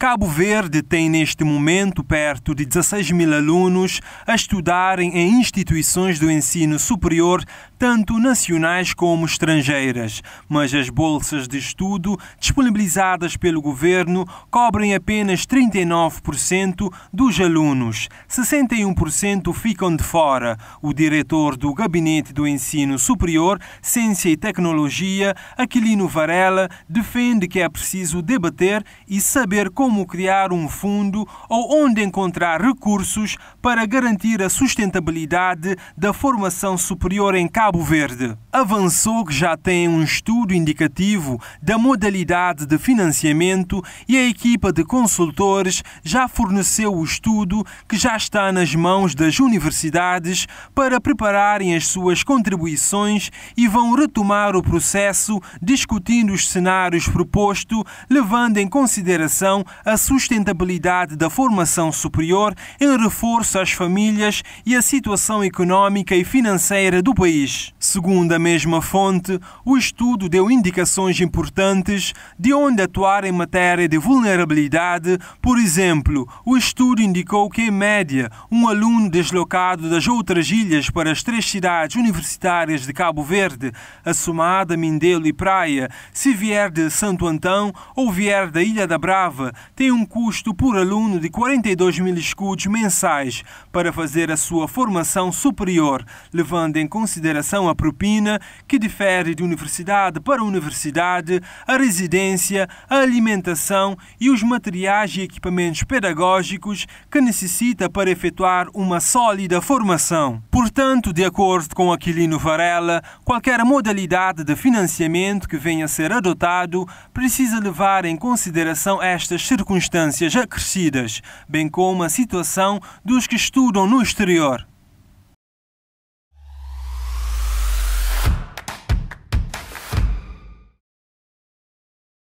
Cabo Verde tem neste momento perto de 16 mil alunos a estudarem em instituições do ensino superior tanto nacionais como estrangeiras, mas as bolsas de estudo disponibilizadas pelo governo cobrem apenas 39% dos alunos. 61% ficam de fora. O diretor do Gabinete do Ensino Superior, Ciência e Tecnologia, Aquilino Varela, defende que é preciso debater e saber como criar um fundo ou onde encontrar recursos para garantir a sustentabilidade da formação superior em Cabo Cabo Verde avançou que já tem um estudo indicativo da modalidade de financiamento e a equipa de consultores já forneceu o estudo que já está nas mãos das universidades para prepararem as suas contribuições e vão retomar o processo discutindo os cenários proposto, levando em consideração a sustentabilidade da formação superior em reforço às famílias e a situação econômica e financeira do país segundo a mesma fonte, o estudo deu indicações importantes de onde atuar em matéria de vulnerabilidade. Por exemplo, o estudo indicou que, em média, um aluno deslocado das outras ilhas para as três cidades universitárias de Cabo Verde, Assomada, Mindelo e Praia, se vier de Santo Antão ou vier da Ilha da Brava, tem um custo por aluno de 42 mil escudos mensais para fazer a sua formação superior, levando em consideração relação à propina, que difere de universidade para universidade, a residência, a alimentação e os materiais e equipamentos pedagógicos que necessita para efetuar uma sólida formação. Portanto, de acordo com Aquilino Varela, qualquer modalidade de financiamento que venha a ser adotado precisa levar em consideração estas circunstâncias acrescidas, bem como a situação dos que estudam no exterior.